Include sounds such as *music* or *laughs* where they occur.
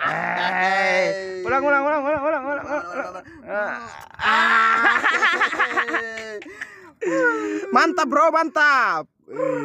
Hey. Ulang, ulang, ulang, ulang, ulang, ulang, ulang. Ah. *laughs* mantap bro, mantap. *laughs*